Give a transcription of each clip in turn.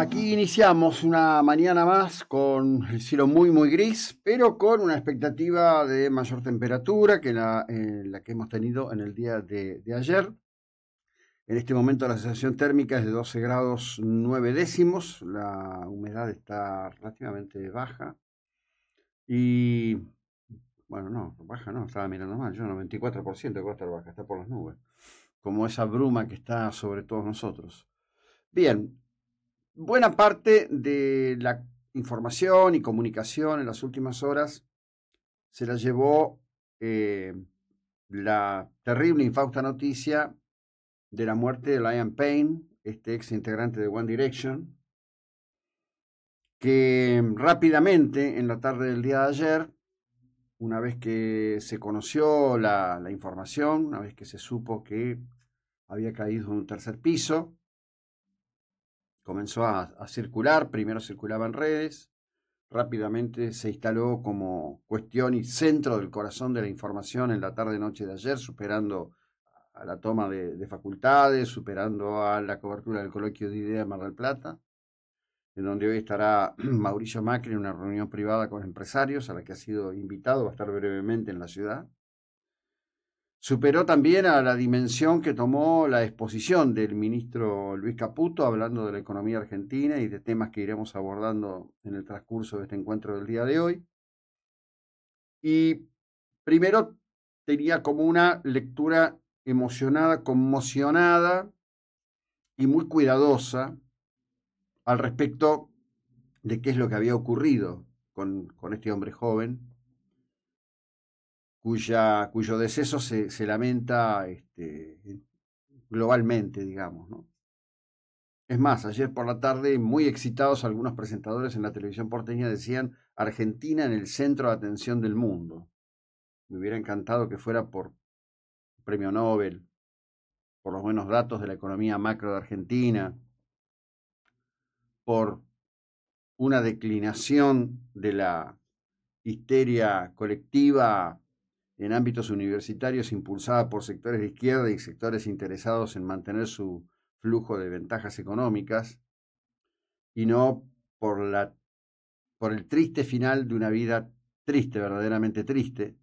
Aquí iniciamos una mañana más con el cielo muy, muy gris, pero con una expectativa de mayor temperatura que la, eh, que hemos tenido en el día de, ayer. En este momento la sensación térmica es de 12 grados 9 décimos, la humedad está relativamente baja y, bueno, no, baja no, estaba mirando mal, yo 94% de costa baja, está por las nubes, como esa bruma que está sobre todos nosotros. Bien, buena parte de la información y comunicación en las últimas horas se la llevó eh, la terrible, infausta noticia de la muerte de Liam Payne, este ex integrante de One Direction, que rápidamente en la tarde del día de ayer, una vez que se conoció la, la información, una vez que se supo que había caído en un tercer piso, comenzó a, circular, primero circulaba en redes, rápidamente se instaló como cuestión y centro del corazón de la información en la tarde-noche de ayer, superando a la toma de, facultades, superando a la cobertura del coloquio de ideas Mar del Plata, en donde hoy estará Mauricio Macri en una reunión privada con empresarios a la que ha sido invitado, a estar brevemente en la ciudad. Superó también a la dimensión que tomó la exposición del ministro Luis Caputo hablando de la economía argentina y de temas que iremos abordando en el transcurso de este encuentro del día de hoy. Y primero tenía como una lectura emocionada, conmocionada y muy cuidadosa al respecto de qué es lo que había ocurrido con, con este hombre joven cuyo deceso se, lamenta este, globalmente, digamos. Es más, ayer por la tarde, muy excitados algunos presentadores en la televisión porteña decían Argentina en el centro de atención del mundo. Me hubiera encantado que fuera por premio Nobel, por los buenos datos de la economía macro de Argentina, por una declinación de la histeria colectiva en ámbitos universitarios impulsada por sectores de izquierda y sectores interesados en mantener su flujo de ventajas económicas y no por, por el triste final de una vida triste, verdaderamente triste,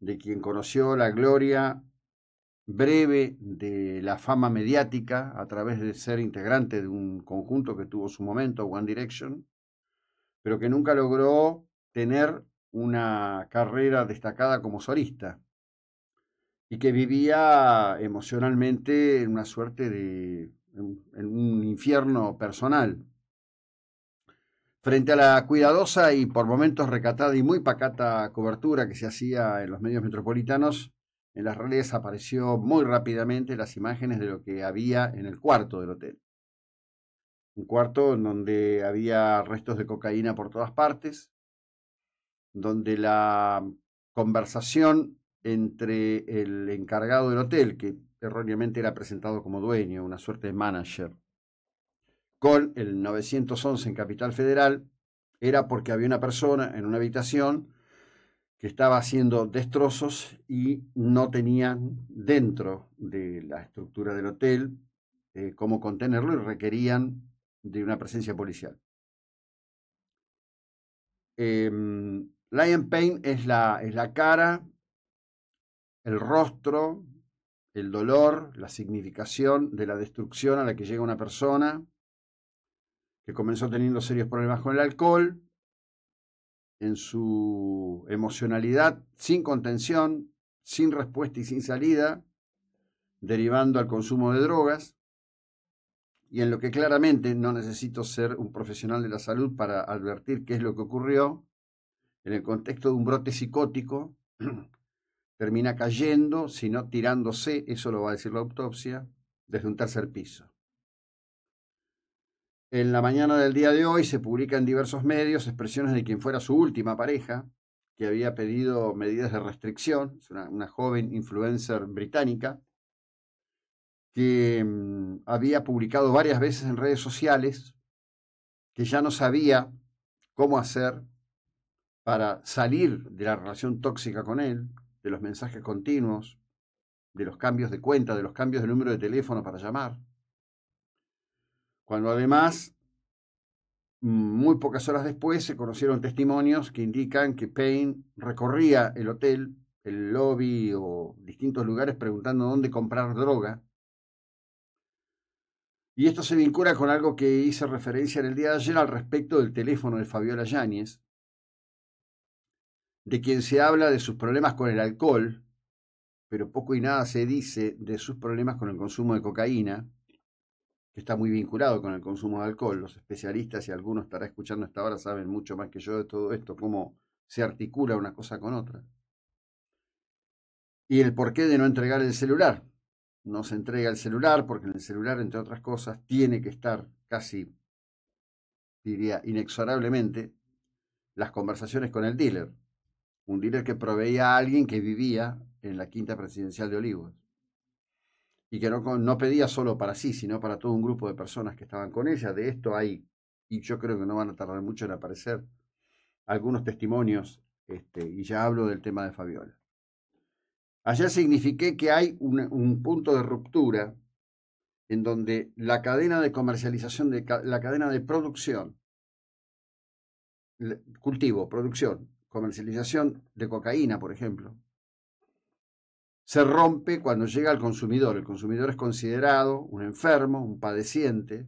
de quien conoció la gloria breve de la fama mediática a través de ser integrante de un conjunto que tuvo su momento, One Direction, pero que nunca logró tener una carrera destacada como solista y que vivía emocionalmente en una suerte de en, un infierno personal. Frente a la cuidadosa y por momentos recatada y muy pacata cobertura que se hacía en los medios metropolitanos, en las redes apareció muy rápidamente las imágenes de lo que había en el cuarto del hotel. Un cuarto en donde había restos de cocaína por todas partes, donde la conversación entre el encargado del hotel, que erróneamente era presentado como dueño, una suerte de manager, con el 911 en Capital Federal, era porque había una persona en una habitación que estaba haciendo destrozos y no tenían dentro de la estructura del hotel eh, cómo contenerlo y requerían de una presencia policial. Em, Lion Pain es la, es la cara, el rostro, el dolor, la significación de la destrucción a la que llega una persona que comenzó teniendo serios problemas con el alcohol, en su emocionalidad sin contención, sin respuesta y sin salida, derivando al consumo de drogas, y en lo que claramente no necesito ser un profesional de la salud para advertir qué es lo que ocurrió, en el contexto de un brote psicótico, termina cayendo, sino tirándose, eso lo va a decir la autopsia, desde un tercer piso. En la mañana del día de hoy se publica en diversos medios expresiones de quien fuera su última pareja, que había pedido medidas de restricción, es una, joven influencer británica, que mm, había publicado varias veces en redes sociales que ya no sabía cómo hacer para salir de la relación tóxica con él, de los mensajes continuos, de los cambios de cuenta, de los cambios de número de teléfono para llamar. Cuando además, muy pocas horas después, se conocieron testimonios que indican que Payne recorría el hotel, el lobby o distintos lugares preguntando dónde comprar droga. Y esto se vincula con algo que hice referencia en el día de ayer al respecto del teléfono de Fabiola Yáñez, de quien se habla de sus problemas con el alcohol, pero poco y nada se dice de sus problemas con el consumo de cocaína, que está muy vinculado con el consumo de alcohol. Los especialistas, y algunos estará escuchando hasta ahora, saben mucho más que yo de todo esto, cómo se articula una cosa con otra. Y el porqué de no entregar el celular. No se entrega el celular porque en el celular, entre otras cosas, tiene que estar casi, diría, inexorablemente las conversaciones con el dealer un dealer que proveía a alguien que vivía en la quinta presidencial de Olivos y que no, pedía solo para sí, sino para todo un grupo de personas que estaban con ella. De esto hay, y yo creo que no van a tardar mucho en aparecer, algunos testimonios, este, y ya hablo del tema de Fabiola. Ayer signifiqué que hay un, un punto de ruptura en donde la cadena de comercialización, de, la cadena de producción, cultivo, producción, comercialización de cocaína, por ejemplo, se rompe cuando llega al consumidor. El consumidor es considerado un enfermo, un padeciente,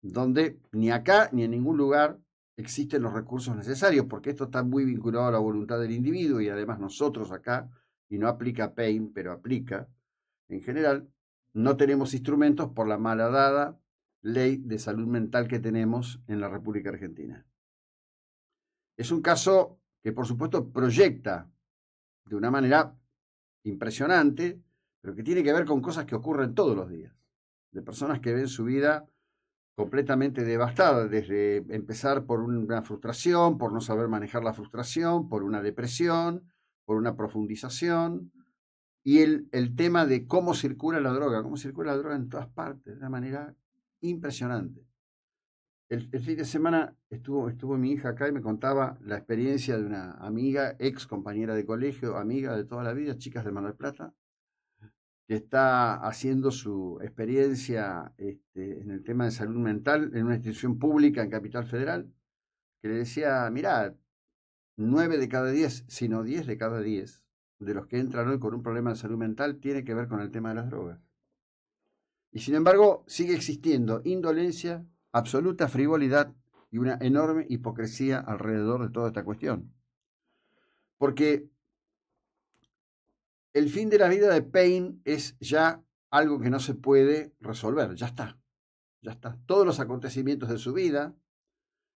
donde ni acá ni en ningún lugar existen los recursos necesarios, porque esto está muy vinculado a la voluntad del individuo y además nosotros acá, y no aplica Pain, pero aplica en general, no tenemos instrumentos por la malhadada ley de salud mental que tenemos en la República Argentina. Es un caso que, por supuesto, proyecta de una manera impresionante, pero que tiene que ver con cosas que ocurren todos los días, de personas que ven su vida completamente devastada, desde empezar por una frustración, por no saber manejar la frustración, por una depresión, por una profundización, y el, tema de cómo circula la droga, cómo circula la droga en todas partes, de una manera impresionante. El, fin de semana estuvo, estuvo mi hija acá y me contaba la experiencia de una amiga, ex compañera de colegio, amiga de toda la vida, chicas de Mar Plata, que está haciendo su experiencia este, en el tema de salud mental en una institución pública en Capital Federal, que le decía, mirá, nueve de cada diez, sino diez de cada diez, de los que entran hoy con un problema de salud mental tiene que ver con el tema de las drogas. Y sin embargo, sigue existiendo indolencia absoluta frivolidad y una enorme hipocresía alrededor de toda esta cuestión. Porque el fin de la vida de Payne es ya algo que no se puede resolver, ya está, ya está. Todos los acontecimientos de su vida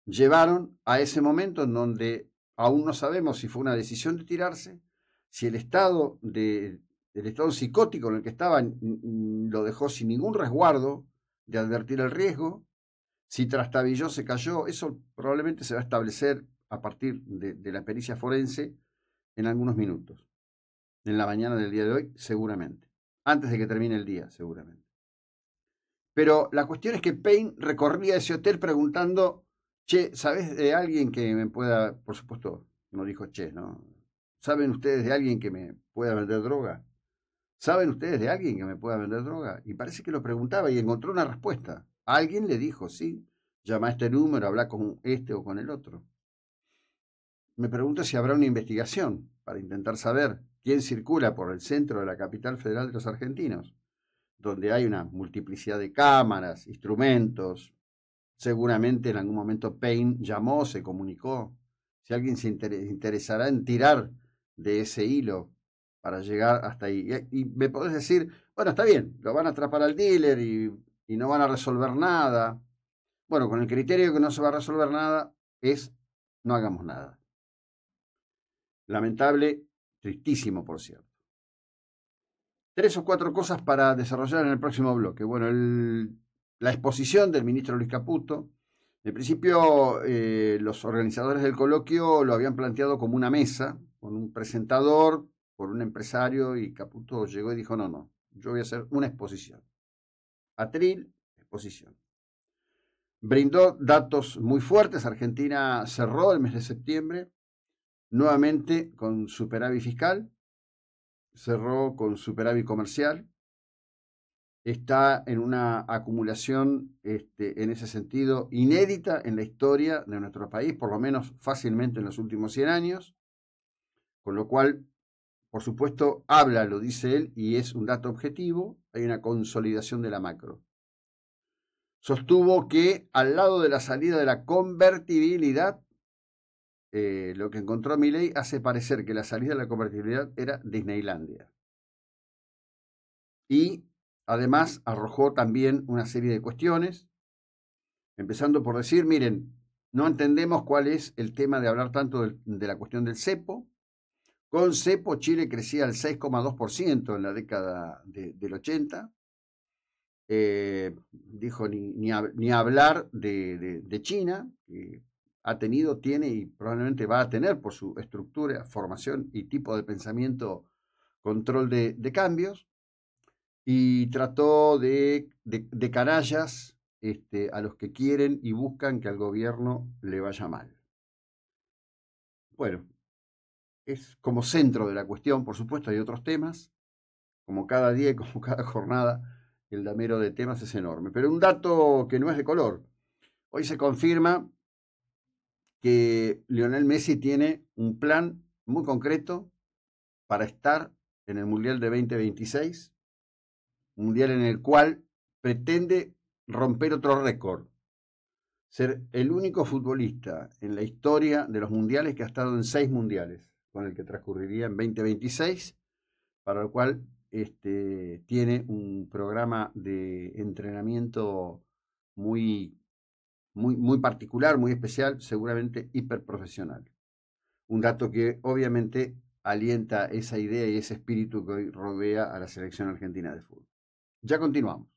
llevaron a ese momento en donde aún no sabemos si fue una decisión de tirarse, si el estado, de, el estado psicótico en el que estaba lo dejó sin ningún resguardo de advertir el riesgo, si Trastabilló se cayó, eso probablemente se va a establecer a partir de, la pericia forense en algunos minutos. En la mañana del día de hoy, seguramente. Antes de que termine el día, seguramente. Pero la cuestión es que Payne recorría ese hotel preguntando, che, ¿sabes de alguien que me pueda, por supuesto, no dijo che, ¿no? ¿Saben ustedes de alguien que me pueda vender droga? ¿Saben ustedes de alguien que me pueda vender droga? Y parece que lo preguntaba y encontró una respuesta. Alguien le dijo, sí, llama a este número, habla con este o con el otro. Me pregunto si habrá una investigación para intentar saber quién circula por el centro de la capital federal de los argentinos, donde hay una multiplicidad de cámaras, instrumentos. Seguramente en algún momento Payne llamó, se comunicó. Si alguien se interesará en tirar de ese hilo para llegar hasta ahí. Y, y me podés decir, bueno, está bien, lo van a atrapar al dealer y y no van a resolver nada. Bueno, con el criterio que no se va a resolver nada es no hagamos nada. Lamentable, tristísimo, por cierto. Tres o cuatro cosas para desarrollar en el próximo bloque. Bueno, la exposición del ministro Luis Caputo. En principio, eh, los organizadores del coloquio lo habían planteado como una mesa, con un presentador, por un empresario, y Caputo llegó y dijo, no, no, yo voy a hacer una exposición atril, exposición. Brindó datos muy fuertes. Argentina cerró el mes de septiembre nuevamente con superávit fiscal, cerró con superávit comercial, está en una acumulación este, en ese sentido inédita en la historia de nuestro país, por lo menos fácilmente en los últimos 100 años, con lo cual por supuesto, habla, lo dice él, y es un dato objetivo, hay una consolidación de la macro. Sostuvo que al lado de la salida de la convertibilidad, eh, lo que encontró Milley hace parecer que la salida de la convertibilidad era Disneylandia. Y además arrojó también una serie de cuestiones, empezando por decir, miren, no entendemos cuál es el tema de hablar tanto de la cuestión del cepo, con cepo, Chile crecía al 6,2% en la década del 80. Eh, dijo ni, hablar de, de, China, que ha tenido, tiene y probablemente va a tener por su estructura, formación y tipo de pensamiento control de, cambios. Y trató de, de, canallas este, a los que quieren y buscan que al gobierno le vaya mal. Bueno, es como centro de la cuestión, por supuesto hay otros temas, como cada día y como cada jornada, el damero de temas es enorme. Pero un dato que no es de color. Hoy se confirma que Lionel Messi tiene un plan muy concreto para estar en el Mundial de 2026, Mundial en el cual pretende romper otro récord, ser el único futbolista en la historia de los mundiales que ha estado en seis mundiales con el que transcurriría en 2026, para el cual este, tiene un programa de entrenamiento muy, muy, muy particular, muy especial, seguramente hiperprofesional. Un dato que obviamente alienta esa idea y ese espíritu que hoy rodea a la selección argentina de fútbol. Ya continuamos.